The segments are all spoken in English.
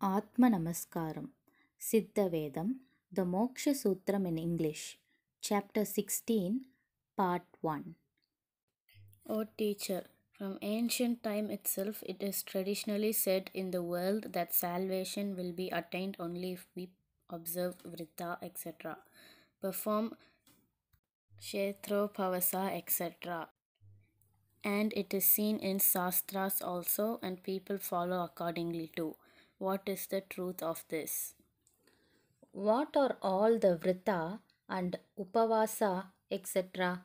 Atma Namaskaram, Siddha Vedam, The Moksha Sutram in English, Chapter 16, Part 1. O teacher, from ancient time itself, it is traditionally said in the world that salvation will be attained only if we observe vritta, etc., perform pavasa etc. And it is seen in sastras also, and people follow accordingly too. What is the truth of this? What are all the vritta and upavasa etc.?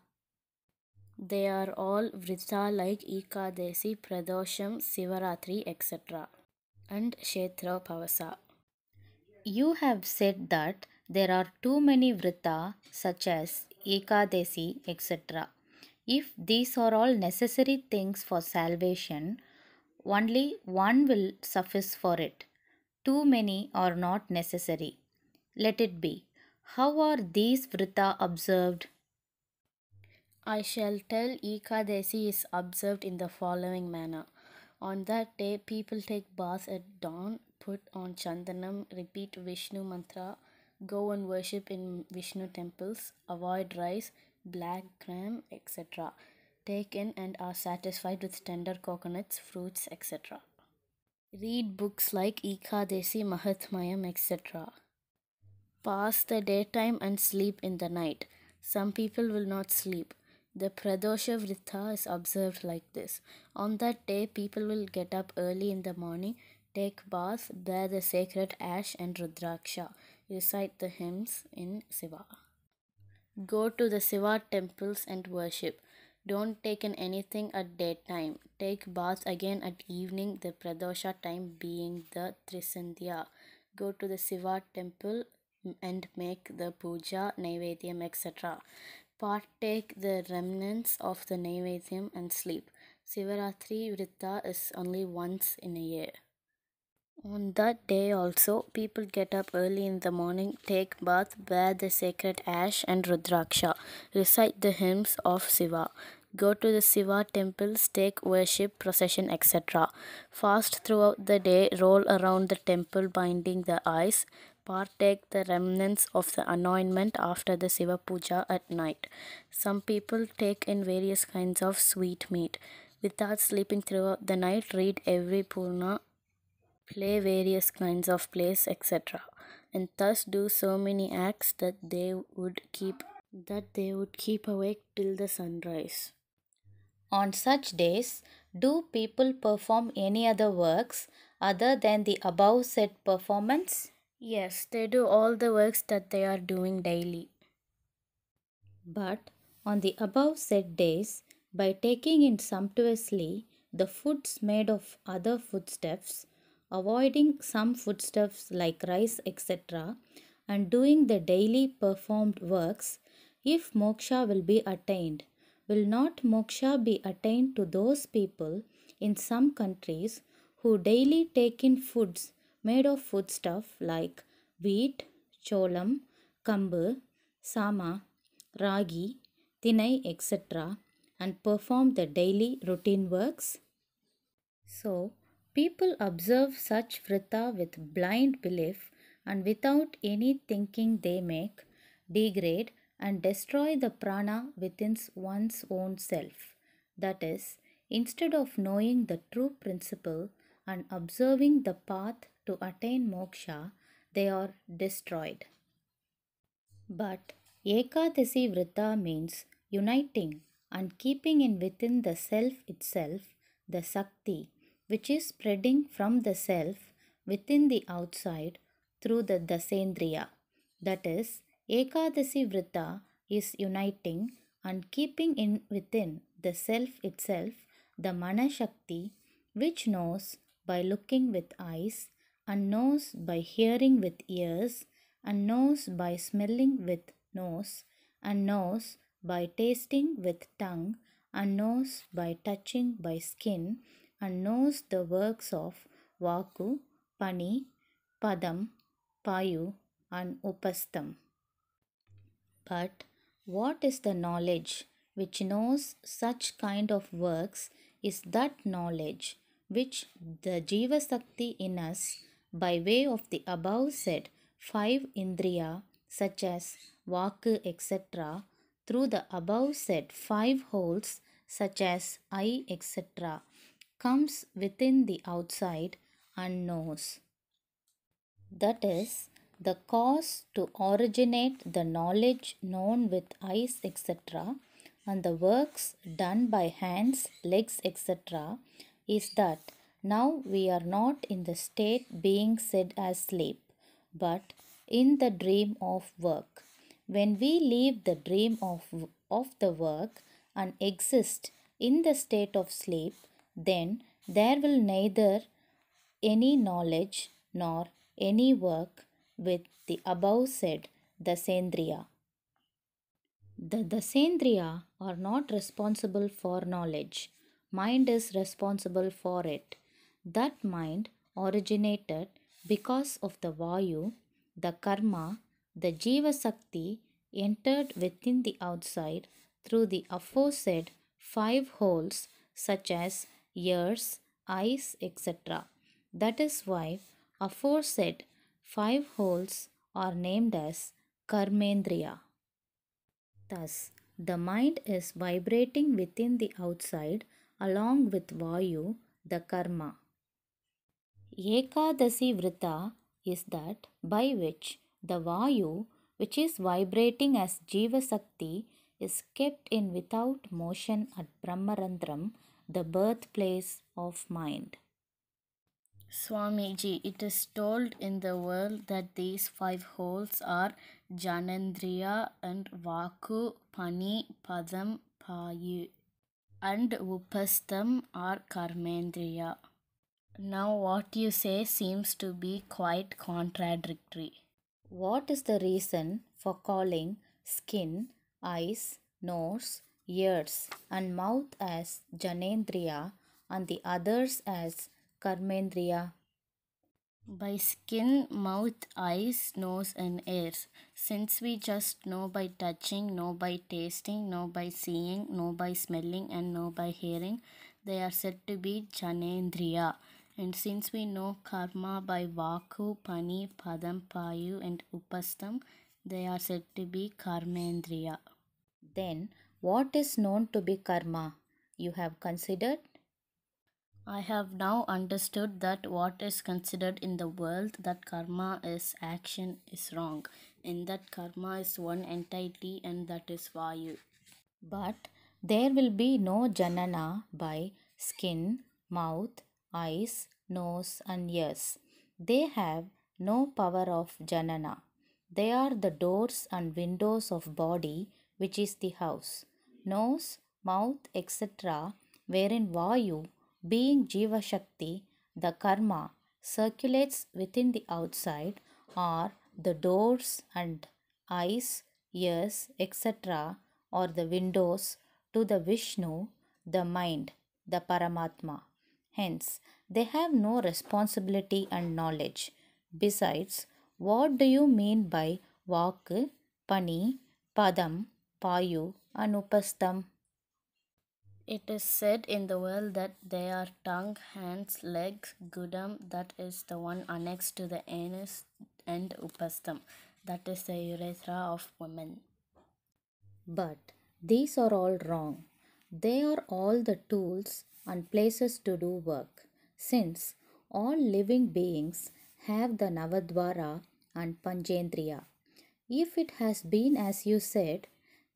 They are all vritta like Ekadasi, Pradosham, Sivaratri etc. and Kshetra Pavasa. You have said that there are too many vritta such as Ekadasi etc. If these are all necessary things for salvation, only one will suffice for it. Too many are not necessary. Let it be. How are these vritta observed? I shall tell Ekadasi is observed in the following manner. On that day, people take baths at dawn, put on chandanam, repeat Vishnu mantra, go and worship in Vishnu temples, avoid rice, black gram, etc take in and are satisfied with tender coconuts, fruits, etc. Read books like Ekadesi Mahatmayam, etc. Pass the daytime and sleep in the night. Some people will not sleep. The Pradosha Vritha is observed like this. On that day, people will get up early in the morning, take bath, bear the sacred ash and Rudraksha, recite the hymns in Siva. Go to the Siva temples and worship. Don't take in anything at daytime. Take bath again at evening, the Pradosha time being the Trisandhya. Go to the Siva temple and make the puja, naivedyam, etc. Partake the remnants of the naivedyam and sleep. Sivaratri Vritta is only once in a year. On that day also, people get up early in the morning, take bath, wear the sacred ash and Rudraksha, recite the hymns of Shiva, go to the Shiva temples, take worship, procession, etc. Fast throughout the day, roll around the temple, binding the eyes, partake the remnants of the anointment after the Shiva puja at night. Some people take in various kinds of sweetmeat. Without sleeping throughout the night, read every Purna play various kinds of plays, etc. And thus do so many acts that they would keep that they would keep awake till the sunrise. On such days, do people perform any other works other than the above said performance? Yes, they do all the works that they are doing daily. But on the above said days, by taking in sumptuously the foods made of other foodstuffs, avoiding some foodstuffs like rice, etc., and doing the daily performed works, if moksha will be attained, will not moksha be attained to those people in some countries who daily take in foods made of foodstuff like wheat, cholam, kambu, sama, ragi, tinai, etc., and perform the daily routine works? So, People observe such vritta with blind belief and without any thinking they make, degrade and destroy the prana within one's own self. That is, instead of knowing the true principle and observing the path to attain moksha, they are destroyed. But Ekadasi Vritta means uniting and keeping in within the self itself, the Sakti, which is spreading from the self within the outside through the Dasendriya. That is, Ekadasi Vritta is uniting and keeping in within the self itself the Mana Shakti which knows by looking with eyes and knows by hearing with ears and knows by smelling with nose and knows by tasting with tongue and knows by touching by skin and knows the works of Vaku, Pani, Padam, Payu, and upastam. But what is the knowledge which knows such kind of works is that knowledge which the Jiva Sakti in us by way of the above said five indriya such as Vaku etc. through the above said five holes such as eye etc comes within the outside and knows. That is, the cause to originate the knowledge known with eyes, etc., and the works done by hands, legs, etc., is that now we are not in the state being said as sleep, but in the dream of work. When we leave the dream of, of the work and exist in the state of sleep, then there will neither any knowledge nor any work with the above said Dasendriya. The Dasendriya are not responsible for knowledge. Mind is responsible for it. That mind originated because of the Vayu, the Karma, the Jiva Sakti entered within the outside through the aforesaid five holes such as ears, eyes, etc. That is why aforesaid five holes are named as karmendriya. Thus, the mind is vibrating within the outside along with Vayu, the karma. Ekadasi Vritta is that by which the Vayu, which is vibrating as Jiva Sakti, is kept in without motion at Brahmarandram the birthplace of mind. Swamiji, it is told in the world that these five holes are Janandriya and Vaku, Pani, Padam, Payu, and Upastham are Karmendriya. Now, what you say seems to be quite contradictory. What is the reason for calling skin, eyes, nose, ears and mouth as Janendriya and the others as Karmendriya. By skin, mouth, eyes, nose, and ears. Since we just know by touching, know by tasting, know by seeing, know by smelling, and know by hearing, they are said to be Janendriya. And since we know karma by Vaku, Pani, Padam, Payu, and Upastam, they are said to be Karmendriya. Then, what is known to be karma? You have considered? I have now understood that what is considered in the world that karma is action is wrong, In that karma is one entity and that is vayu. But there will be no janana by skin, mouth, eyes, nose, and ears. They have no power of janana. They are the doors and windows of body, which is the house nose, mouth, etc., wherein Vayu, being Jiva Shakti, the karma, circulates within the outside, are the doors and eyes, ears, etc., or the windows to the Vishnu, the mind, the Paramatma. Hence, they have no responsibility and knowledge. Besides, what do you mean by Vaku, Pani, Padam, Payu, Anupastham. It is said in the world that they are tongue, hands, legs, gudam, that is the one annexed to the anus, and upastham, that is the urethra of women. But these are all wrong. They are all the tools and places to do work, since all living beings have the Navadvara and Panjendriya. If it has been as you said,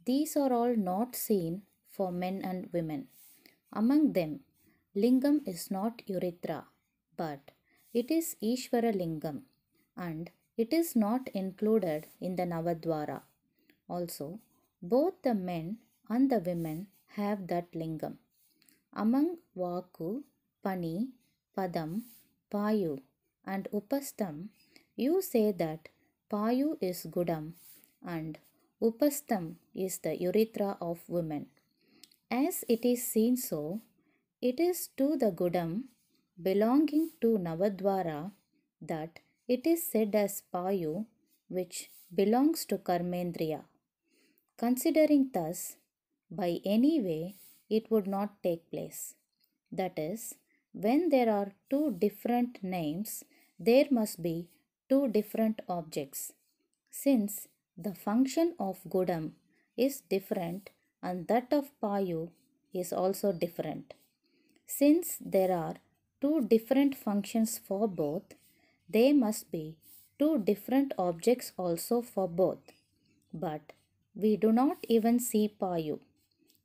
these are all not seen for men and women. Among them, lingam is not urethra, but it is Ishvara lingam and it is not included in the navadwara. Also, both the men and the women have that lingam. Among Vaku, Pani, Padam, Payu and Upastam, you say that Payu is Gudam and Upastham is the urethra of women. As it is seen so, it is to the gudam belonging to Navadvara that it is said as Payu which belongs to Karmendriya. Considering thus, by any way it would not take place. That is, when there are two different names, there must be two different objects. Since the function of Godam is different and that of Payu is also different. Since there are two different functions for both, they must be two different objects also for both. But we do not even see Payu.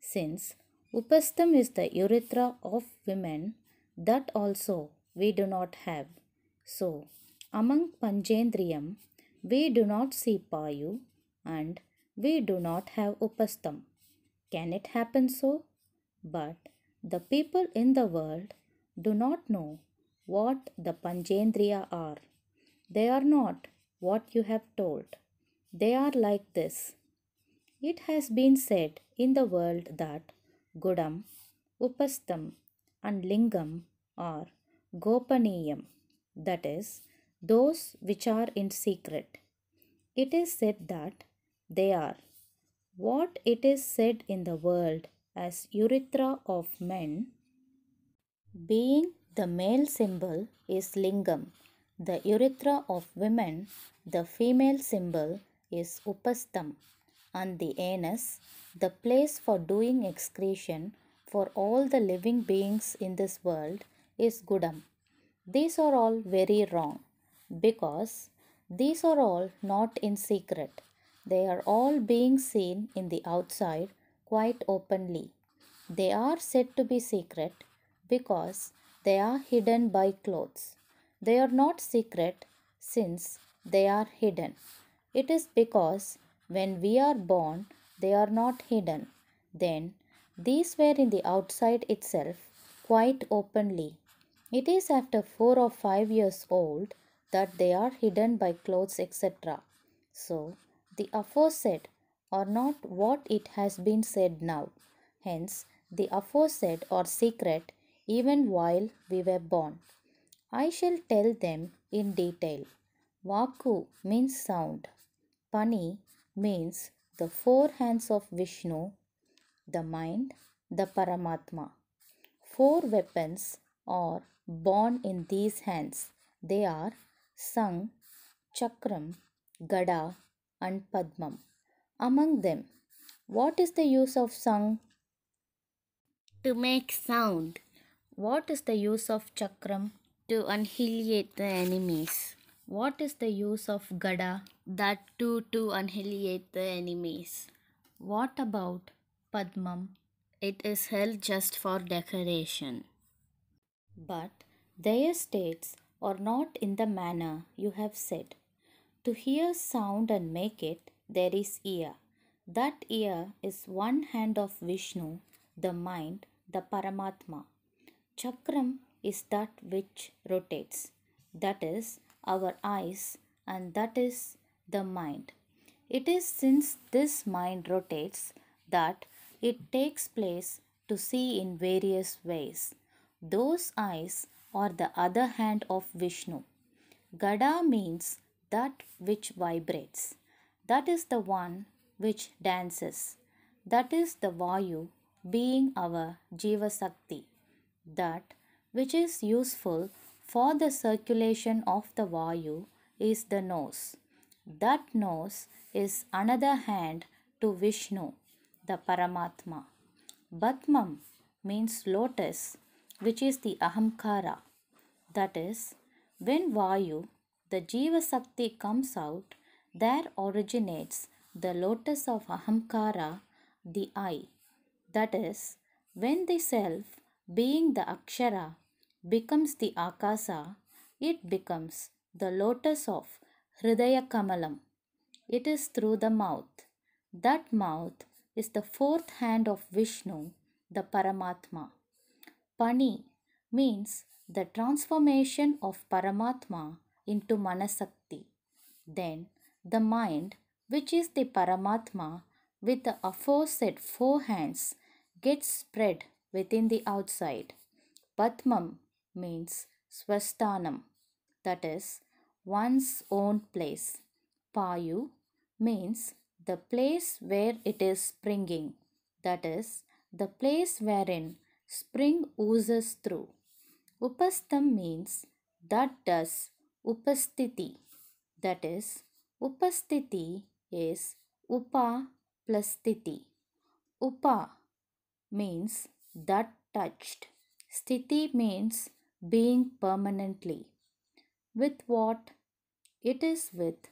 Since Upastham is the urethra of women, that also we do not have. So, among Panjendriyam, we do not see Payu and we do not have Upastam. Can it happen so? But the people in the world do not know what the Panjendriya are. They are not what you have told. They are like this. It has been said in the world that Gudam, Upastam, and Lingam are Gopaniyam, that is, those which are in secret. It is said that they are what it is said in the world as urethra of men, being the male symbol is lingam, the urethra of women, the female symbol is upastam, and the anus, the place for doing excretion for all the living beings in this world, is gudam. These are all very wrong because these are all not in secret. They are all being seen in the outside quite openly. They are said to be secret because they are hidden by clothes. They are not secret since they are hidden. It is because when we are born, they are not hidden. Then these were in the outside itself quite openly. It is after four or five years old that they are hidden by clothes etc. So, the aforesaid are not what it has been said now. Hence, the aforesaid are secret even while we were born. I shall tell them in detail. Vaku means sound. Pani means the four hands of Vishnu, the mind, the Paramatma. Four weapons are born in these hands. They are Sang, Chakram, Gada, and Padmam. Among them, what is the use of Sang? To make sound. What is the use of Chakram? To annihilate the enemies. What is the use of Gada? That too to annihilate the enemies. What about Padmam? It is held just for decoration. But their states or not in the manner you have said. To hear sound and make it, there is ear. That ear is one hand of Vishnu, the mind, the Paramatma. Chakram is that which rotates, that is, our eyes, and that is the mind. It is since this mind rotates that it takes place to see in various ways. Those eyes or the other hand of Vishnu. Gada means that which vibrates. That is the one which dances. That is the Vayu being our Jiva Sakti. That which is useful for the circulation of the Vayu is the nose. That nose is another hand to Vishnu, the Paramatma. Batmam means lotus which is the ahamkara. That is, when Vayu, the Jiva Sakti, comes out, there originates the lotus of ahamkara, the I. That is, when the self, being the akshara, becomes the akasa, it becomes the lotus of Hridaya Kamalam. It is through the mouth. That mouth is the fourth hand of Vishnu, the Paramatma. Pani means the transformation of Paramatma into Manasakti. Then the mind, which is the Paramatma, with the aforesaid four hands, gets spread within the outside. Patmam means Swastanam, that is, one's own place. Payu means the place where it is springing, that is, the place wherein Spring oozes through. Upastham means that does upasthiti. That is, upasthiti is upa plus titi. Upa means that touched. Titi means being permanently. With what? It is with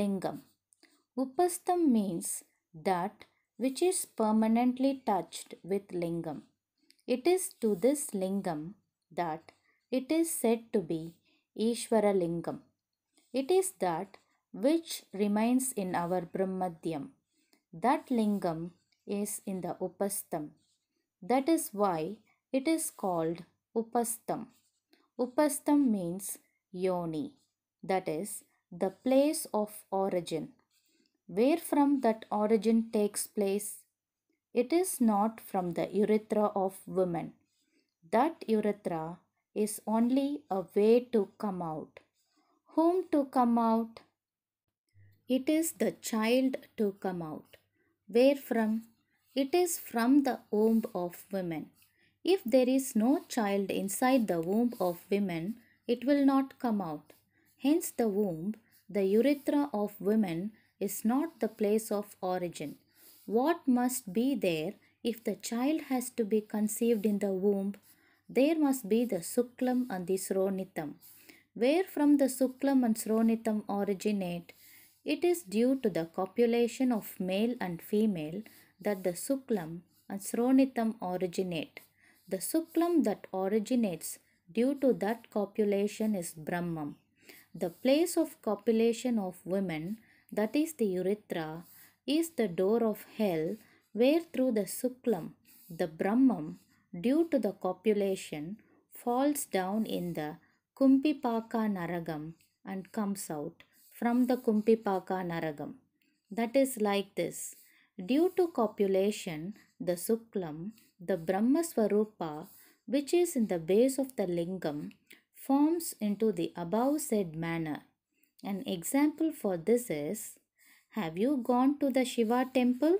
lingam. Upastham means that which is permanently touched with lingam. It is to this lingam that it is said to be Ishvara lingam. It is that which remains in our Brahmadyam. That lingam is in the Upastham. That is why it is called Upastham. Upastham means yoni, that is, the place of origin. Where from that origin takes place? It is not from the urethra of women. That urethra is only a way to come out. Whom to come out? It is the child to come out. Where from? It is from the womb of women. If there is no child inside the womb of women, it will not come out. Hence, the womb, the urethra of women, is not the place of origin what must be there if the child has to be conceived in the womb? There must be the Suklam and the Sronitam. Where from the Suklam and Sronitam originate? It is due to the copulation of male and female that the Suklam and Sronitam originate. The Suklam that originates due to that copulation is Brahman. The place of copulation of women, that is the urethra, is the door of hell where through the Suklam, the Brahmam, due to the copulation, falls down in the Kumpipaka Naragam and comes out from the Kumpipaka Naragam. That is like this. Due to copulation, the Suklam, the Brahmaswarupa, which is in the base of the Lingam, forms into the above said manner. An example for this is have you gone to the Shiva temple?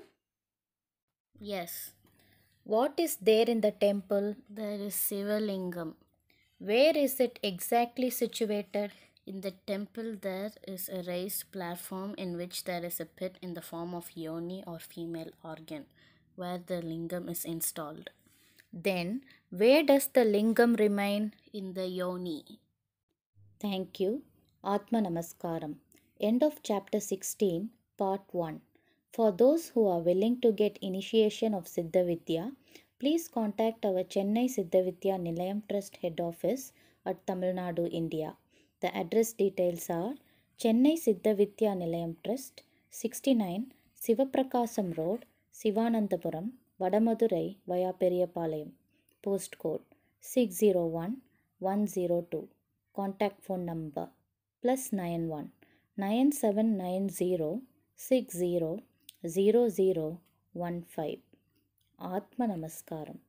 Yes. What is there in the temple? There is Shiva Lingam. Where is it exactly situated? In the temple, there is a raised platform in which there is a pit in the form of yoni or female organ where the lingam is installed. Then, where does the lingam remain? In the yoni. Thank you. Atma Namaskaram. End of chapter 16. Part 1 For those who are willing to get initiation of Siddha Vidya, please contact our Chennai Siddha Vidya Nilayam Trust head office at Tamil Nadu, India. The address details are Chennai Siddha Vidya Nilayam Trust, 69 Sivaprakasam Road, Sivanandapuram, Vadamadurai, via Periyapalayam. Postcode 601 102. Contact phone number plus 91 9790 six zero zero zero one five ఆత్మ నమస్కారం